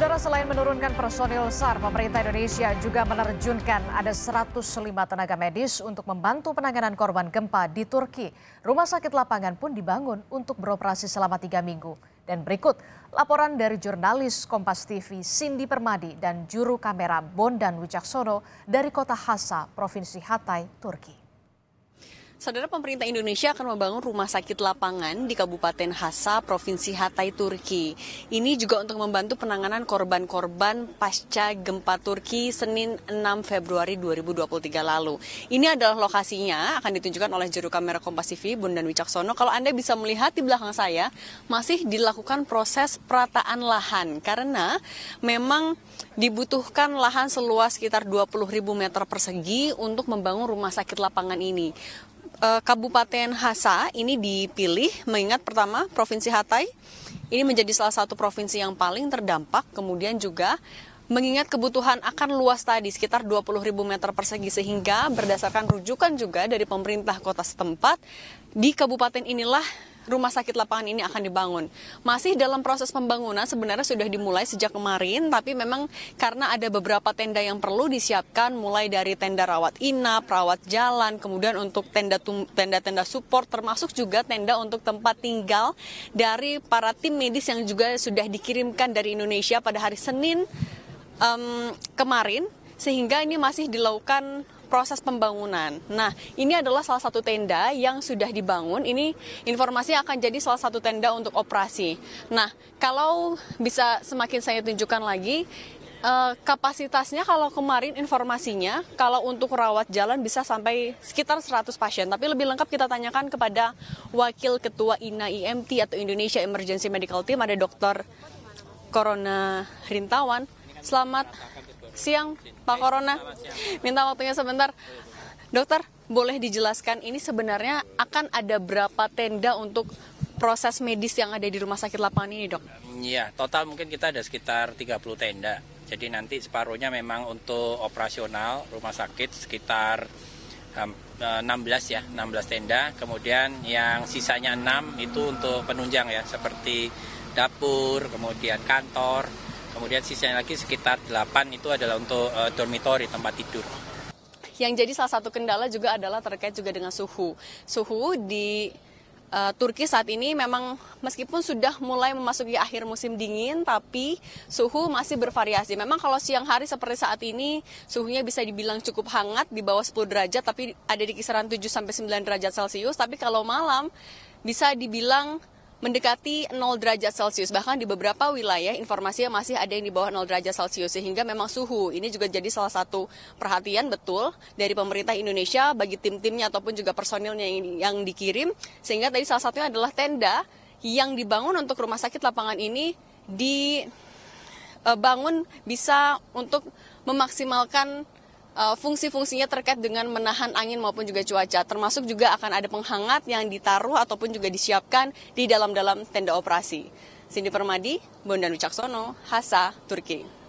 Saudara selain menurunkan personil SAR, pemerintah Indonesia juga menerjunkan ada 105 tenaga medis untuk membantu penanganan korban gempa di Turki. Rumah sakit lapangan pun dibangun untuk beroperasi selama tiga minggu. Dan berikut laporan dari jurnalis Kompas TV Cindy Permadi dan juru kamera Bondan Wicaksono dari kota Hasa, Provinsi Hatay, Turki. Saudara pemerintah Indonesia akan membangun rumah sakit lapangan di Kabupaten Hasa, Provinsi Hatay, Turki. Ini juga untuk membantu penanganan korban-korban pasca gempa Turki Senin 6 Februari 2023 lalu. Ini adalah lokasinya akan ditunjukkan oleh juru kamera Kompas TV Bundan Wicaksono. Kalau Anda bisa melihat di belakang saya masih dilakukan proses perataan lahan karena memang dibutuhkan lahan seluas sekitar 20.000 meter persegi untuk membangun rumah sakit lapangan ini. Eh, kabupaten Hasa ini dipilih mengingat pertama Provinsi Hatay ini menjadi salah satu provinsi yang paling terdampak, kemudian juga mengingat kebutuhan akan luas tadi sekitar ribu meter persegi sehingga berdasarkan rujukan juga dari pemerintah kota setempat di kabupaten inilah rumah sakit lapangan ini akan dibangun. Masih dalam proses pembangunan sebenarnya sudah dimulai sejak kemarin, tapi memang karena ada beberapa tenda yang perlu disiapkan, mulai dari tenda rawat inap, rawat jalan, kemudian untuk tenda tenda support, termasuk juga tenda untuk tempat tinggal dari para tim medis yang juga sudah dikirimkan dari Indonesia pada hari Senin um, kemarin, sehingga ini masih dilakukan proses pembangunan. Nah, ini adalah salah satu tenda yang sudah dibangun. Ini informasinya akan jadi salah satu tenda untuk operasi. Nah, kalau bisa semakin saya tunjukkan lagi, eh, kapasitasnya kalau kemarin informasinya kalau untuk rawat jalan bisa sampai sekitar 100 pasien. Tapi lebih lengkap kita tanyakan kepada Wakil Ketua INA IMT atau Indonesia Emergency Medical Team ada Dr. Corona Rintawan. Selamat Siang, Pak Corona. Minta waktunya sebentar. Dokter, boleh dijelaskan ini sebenarnya akan ada berapa tenda untuk proses medis yang ada di rumah sakit lapangan ini, dok? Iya, total mungkin kita ada sekitar 30 tenda. Jadi nanti separuhnya memang untuk operasional rumah sakit sekitar 16 eh, ya, 16 tenda. Kemudian yang sisanya 6 itu untuk penunjang ya, seperti dapur, kemudian kantor, kemudian sisanya lagi sekitar 8 itu adalah untuk uh, eh, dormitori tempat tidur. Yang jadi salah satu kendala juga adalah terkait juga dengan suhu. Suhu di uh, Turki saat ini memang meskipun sudah mulai memasuki akhir musim dingin, tapi suhu masih bervariasi. Memang kalau siang hari seperti saat ini, suhunya bisa dibilang cukup hangat di bawah 10 derajat, tapi ada di kisaran 7 9 derajat Celcius. Tapi kalau malam bisa dibilang mendekati 0 derajat Celcius. Bahkan di beberapa wilayah informasinya masih ada yang di bawah 0 derajat Celcius sehingga memang suhu ini juga jadi salah satu perhatian betul dari pemerintah Indonesia bagi tim-timnya ataupun juga personilnya yang, yang dikirim sehingga tadi salah satunya adalah tenda yang dibangun untuk rumah sakit lapangan ini dibangun eh, bisa untuk memaksimalkan Eh, fungsi-fungsinya terkait dengan menahan angin maupun juga cuaca. Termasuk juga akan ada penghangat yang ditaruh ataupun juga disiapkan di dalam-dalam tenda operasi. Cindy Permadi, Bondan Wicaksono, Hasa, Turki.